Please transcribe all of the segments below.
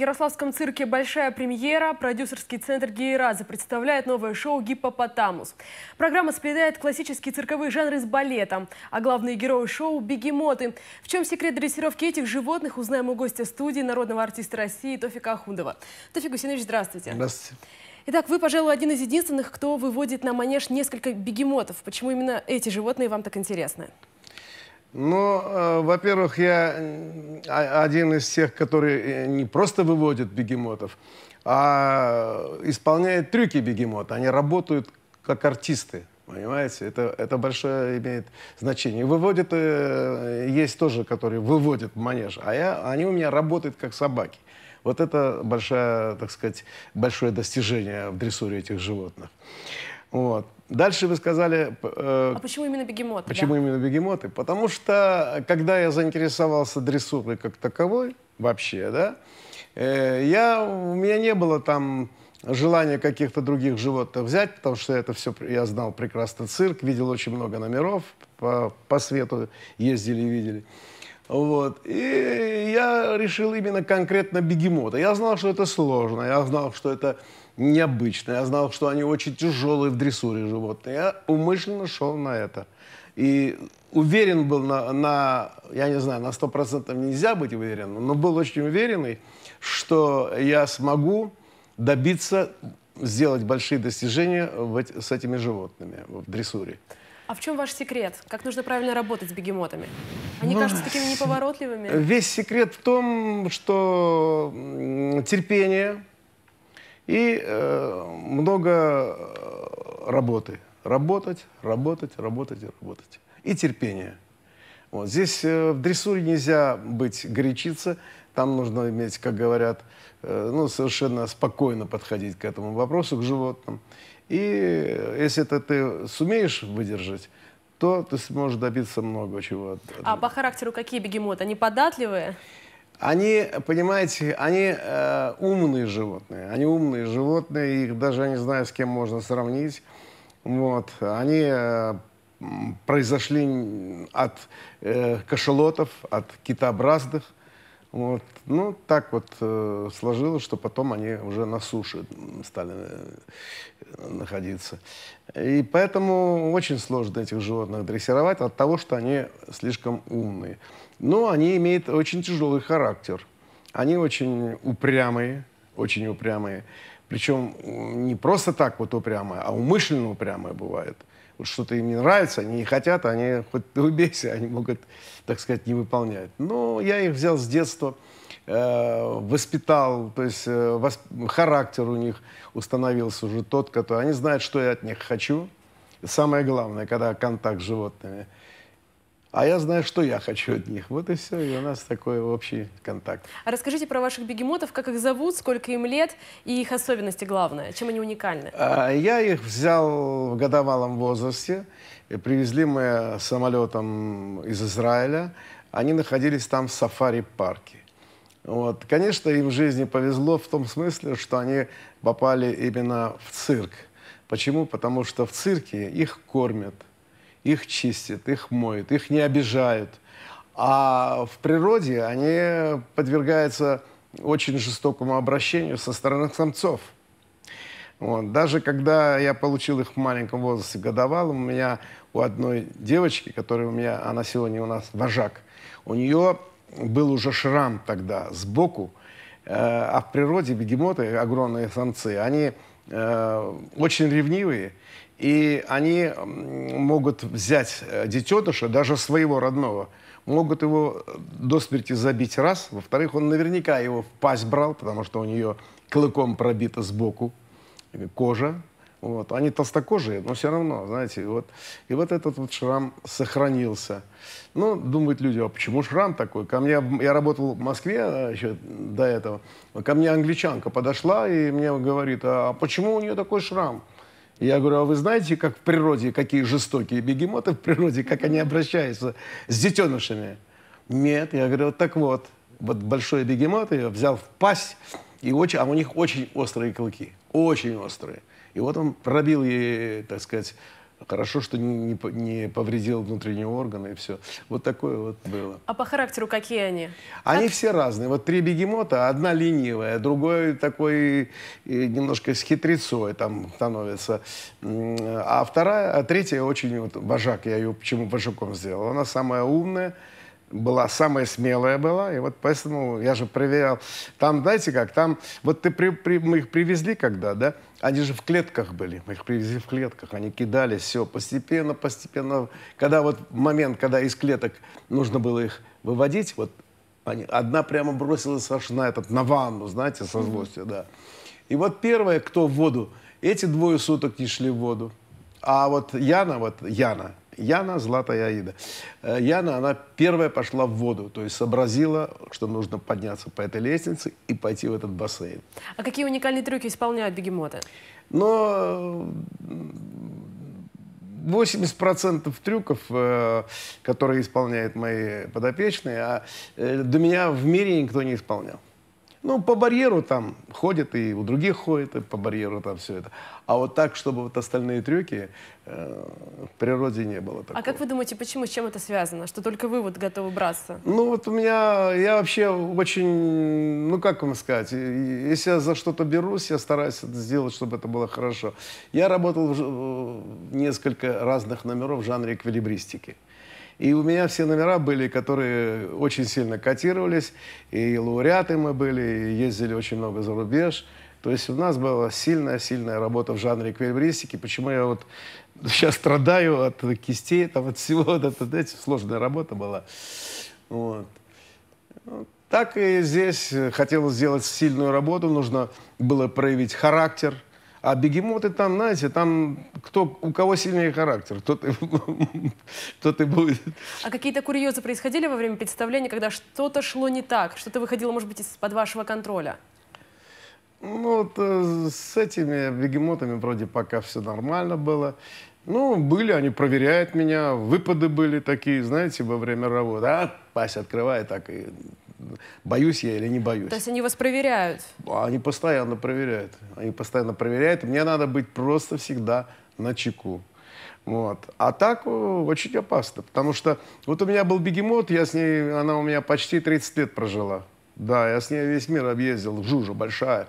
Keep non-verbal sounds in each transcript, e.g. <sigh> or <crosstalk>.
Ярославском цирке большая премьера. Продюсерский центр Гейраза представляет новое шоу «Гиппопотамус». Программа сплетает классические цирковые жанры с балетом, а главные герои шоу – бегемоты. В чем секрет дрессировки этих животных, узнаем у гостя студии народного артиста России Тофика Ахундова. Тофик Гусинович, здравствуйте. Здравствуйте. Итак, вы, пожалуй, один из единственных, кто выводит на манеж несколько бегемотов. Почему именно эти животные вам так интересны? Ну, э, во-первых, я э, один из тех, которые э, не просто выводит бегемотов, а исполняет трюки бегемота. Они работают как артисты. Понимаете, это, это большое имеет значение. Выводит, э, есть тоже, которые выводят манеж, а я, они у меня работают как собаки. Вот это большое, так сказать, большое достижение в дрессуре этих животных. Вот. Дальше вы сказали... Э, а почему именно бегемоты? Почему да? именно бегемоты? Потому что, э, когда я заинтересовался дрессурой как таковой, вообще, да, э, я, у меня не было там желания каких-то других животных взять, потому что это все, я знал прекрасно цирк, видел очень много номеров, по, по свету ездили и видели. Вот. И я решил именно конкретно бегемота. Я знал, что это сложно, я знал, что это необычно, я знал, что они очень тяжелые в дрессуре животные. Я умышленно шел на это. И уверен был на, на я не знаю, на 100% нельзя быть уверенным, но был очень уверенный, что я смогу добиться, сделать большие достижения в, с этими животными в дрессуре. А в чем ваш секрет? Как нужно правильно работать с бегемотами? Они ну, кажутся такими неповоротливыми. Весь секрет в том, что терпение и э, много э, работы. Работать, работать, работать работать. И терпение. Вот. Здесь э, в дрессуре нельзя быть горячиться. Там нужно иметь, как говорят, э, ну, совершенно спокойно подходить к этому вопросу, к животным. И если это ты сумеешь выдержать, то ты сможешь добиться много чего. А по характеру какие бегемоты? Они податливые? Они, понимаете, они э, умные животные. Они умные животные, их даже не знаю, с кем можно сравнить. Вот. Они э, произошли от э, кашелотов, от китообразных. Вот. Ну, так вот э, сложилось, что потом они уже на суше стали э, находиться. И поэтому очень сложно этих животных дрессировать от того, что они слишком умные. Но они имеют очень тяжелый характер. Они очень упрямые, очень упрямые. Причем не просто так вот упрямые, а умышленно упрямые бывают – что-то им не нравится, они не хотят, они хоть ты убейся, они могут, так сказать, не выполнять. Но я их взял с детства, э, воспитал, то есть э, восп... характер у них установился уже тот, который... Они знают, что я от них хочу. Самое главное, когда контакт с животными – а я знаю, что я хочу от них. Вот и все, и у нас такой общий контакт. А расскажите про ваших бегемотов, как их зовут, сколько им лет и их особенности главное, чем они уникальны? А, я их взял в годовалом возрасте, привезли мы самолетом из Израиля. Они находились там в сафари-парке. Вот. Конечно, им в жизни повезло в том смысле, что они попали именно в цирк. Почему? Потому что в цирке их кормят – их чистят, их моют, их не обижают. А в природе они подвергаются очень жестокому обращению со стороны самцов. Вот. Даже когда я получил их в маленьком возрасте годовалым, у меня у одной девочки, которая у меня, она сегодня у нас вожак, у нее был уже шрам тогда сбоку, э, а в природе бегемоты, огромные самцы, они э, очень ревнивые, и они могут взять э, детеныша, даже своего родного, могут его э, до смерти забить раз. Во-вторых, он наверняка его в пасть брал, потому что у нее клыком пробита сбоку э, кожа. Вот. Они толстокожие, но все равно, знаете, вот. И вот этот вот шрам сохранился. Ну, думают люди, а почему шрам такой? Ко мне, я работал в Москве еще до этого, ко мне англичанка подошла и мне говорит, а почему у нее такой шрам? Я говорю, а вы знаете, как в природе, какие жестокие бегемоты в природе, как они обращаются с детенышами? Нет, я говорю, вот так вот. Вот большой бегемот ее взял в пасть, и очень, а у них очень острые клыки, очень острые. И вот он пробил ей, так сказать, Хорошо, что не, не повредил внутренние органы и все. Вот такое вот было. А по характеру какие они? Они как... все разные. Вот три бегемота, одна ленивая, другой такой э, немножко с хитрецой там становится. А вторая, а третья очень вот вожак, я ее почему вожаком сделал. Она самая умная, была, самая смелая была, и вот поэтому я же проверял. Там, знаете как, там, вот ты при, при, мы их привезли когда, да, они же в клетках были, мы их привезли в клетках, они кидались, все, постепенно, постепенно, когда вот момент, когда из клеток нужно было их выводить, вот они, одна прямо бросилась аж на этот, на ванну, знаете, со злостью, да. И вот первое, кто в воду, эти двое суток не шли в воду, а вот Яна, вот Яна, Яна, Златая Аида. Э, Яна, она первая пошла в воду, то есть сообразила, что нужно подняться по этой лестнице и пойти в этот бассейн. А какие уникальные трюки исполняют бегемоты? Но 80% трюков, э, которые исполняют мои подопечные, а э, до меня в мире никто не исполнял. Ну, по барьеру там ходит и у других ходит и по барьеру там все это. А вот так, чтобы вот остальные трюки, э, в природе не было такого. А как вы думаете, почему, с чем это связано? Что только вы вот готовы браться? Ну, вот у меня, я вообще очень, ну, как вам сказать, если я за что-то берусь, я стараюсь это сделать, чтобы это было хорошо. Я работал в, в несколько разных номеров в жанре эквилибристики. И у меня все номера были, которые очень сильно котировались. И лауреаты мы были, и ездили очень много за рубеж. То есть у нас была сильная-сильная работа в жанре эквилибристики. Почему я вот сейчас <laughs> страдаю от кистей, там, от всего, <laughs> от, от, сложная работа была. Вот. Ну, так и здесь хотелось сделать сильную работу, нужно было проявить характер – а бегемоты там, знаете, там кто, у кого сильнее характер, тот и, <laughs> тот и будет. А какие-то курьезы происходили во время представления, когда что-то шло не так, что-то выходило, может быть, из-под вашего контроля? Ну, вот э, с этими бегемотами вроде пока все нормально было. Ну, были, они проверяют меня, выпады были такие, знаете, во время работы. А, пасть открывай, так и боюсь я или не боюсь. То есть они вас проверяют? Они постоянно проверяют. Они постоянно проверяют. Мне надо быть просто всегда на чеку. Вот. А так э, очень опасно, потому что вот у меня был бегемот, я с ней, она у меня почти 30 лет прожила. Да, я с ней весь мир объездил, жужа большая.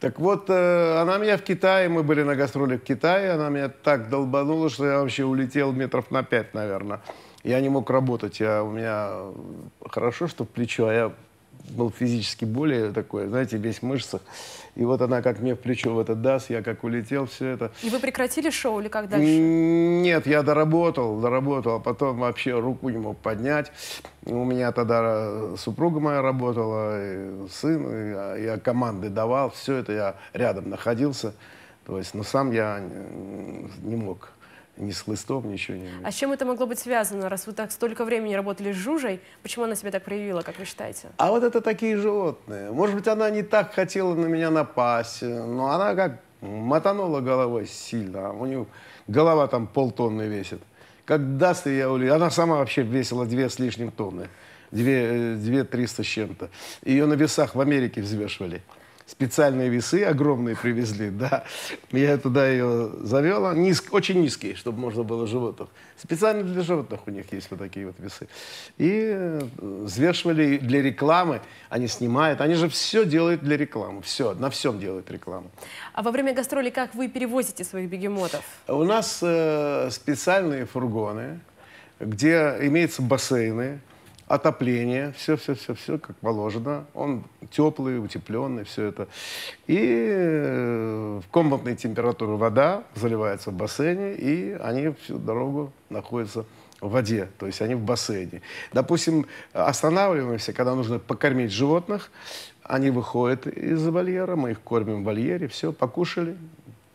Так вот, э, она меня в Китае, мы были на гастроле в Китае, она меня так долбанула, что я вообще улетел метров на пять, наверное я не мог работать. Я, у меня э, хорошо, что в плечо, а я был физически более такой, знаете, весь в мышцах. И вот она как мне в плечо в этот даст, я как улетел, все это. И вы прекратили шоу или как дальше? Нет, я доработал, доработал, а потом вообще руку не мог поднять. У меня тогда э, супруга моя работала, и сын, и я, я команды давал, все это я рядом находился. То есть, но сам я э, не мог ни с хлыстом, ничего не имеет. А с чем это могло быть связано, раз вы так столько времени работали с Жужей? Почему она себя так проявила, как вы считаете? А вот это такие животные. Может быть, она не так хотела на меня напасть, но она как мотанула головой сильно. А у нее голова там полтонны весит. Как даст, я улю. Она сама вообще весила две с лишним тонны. Две, э, две триста с чем-то. Ее на весах в Америке взвешивали специальные весы огромные привезли, да. Я туда ее завел, Низ, очень низкие, чтобы можно было животных. Специально для животных у них есть вот такие вот весы. И э, взвешивали для рекламы, они снимают, они же все делают для рекламы, все, на всем делают рекламу. А во время гастролей как вы перевозите своих бегемотов? У нас э, специальные фургоны, где имеются бассейны, отопление, все-все-все-все как положено. Он теплый, утепленный, все это. И э, в комнатной температуре вода заливается в бассейне, и они всю дорогу находятся в воде, то есть они в бассейне. Допустим, останавливаемся, когда нужно покормить животных, они выходят из вольера, мы их кормим в вольере, все, покушали,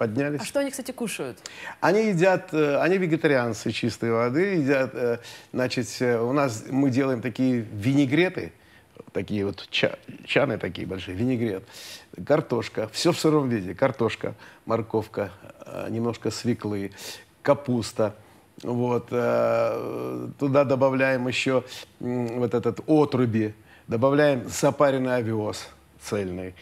поднялись. А что они, кстати, кушают? Они едят, э, они вегетарианцы чистой воды, едят, э, значит, э, у нас мы делаем такие винегреты, такие вот ча, чаны такие большие, винегрет, картошка, все в сыром виде, картошка, морковка, немножко свеклы, капуста, вот, туда добавляем еще вот этот отруби, добавляем запаренный овес цельный,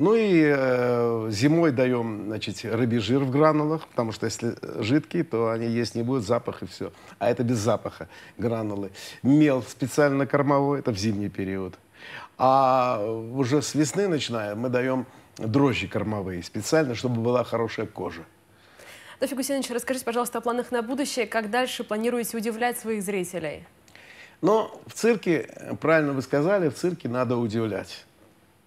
ну и э, зимой даем, значит, рыбий жир в гранулах, потому что если э, жидкий, то они есть не будут, запах и все. А это без запаха гранулы. Мел специально кормовой, это в зимний период. А уже с весны начиная мы даем дрожжи кормовые специально, чтобы была хорошая кожа. Дафиг Гусинович, расскажите, пожалуйста, о планах на будущее. Как дальше планируете удивлять своих зрителей? Но ну, в цирке, э, правильно вы сказали, в цирке надо удивлять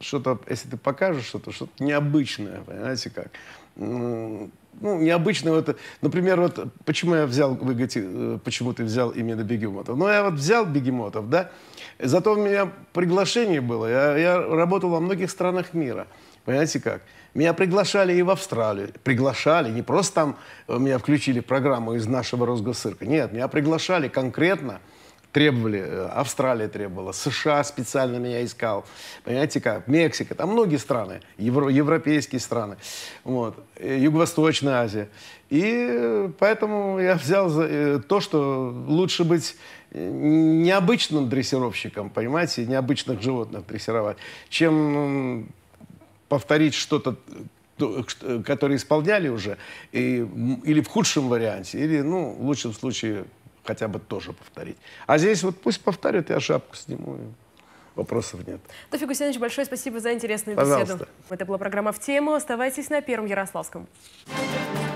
что-то, если ты покажешь что-то, что-то необычное, понимаете как? Ну, необычное это, например, вот почему я взял, вы говорите, э, почему ты взял именно бегемотов? Ну, я вот взял бегемотов, да, зато у меня приглашение было, я, я работал во многих странах мира, понимаете как? Меня приглашали и в Австралию. Приглашали, не просто там э, меня включили в программу из нашего Росгоссырка. Нет, меня приглашали конкретно – требовали, э, Австралия требовала, США специально меня искал, понимаете как, Мексика, там многие страны, евро, европейские страны, вот, э, Юго-Восточная Азия. И э, поэтому я взял за то, что лучше быть необычным дрессировщиком, понимаете, необычных животных дрессировать, чем повторить что-то которые исполняли уже, и, или в худшем варианте, или, ну, в лучшем случае, хотя бы тоже повторить. А здесь вот пусть повторят, я шапку сниму. вопросов нет. Тофик Гусенович, большое спасибо за интересную Пожалуйста. беседу. Это была программа «В тему». Оставайтесь на Первом Ярославском. Пожалуйста.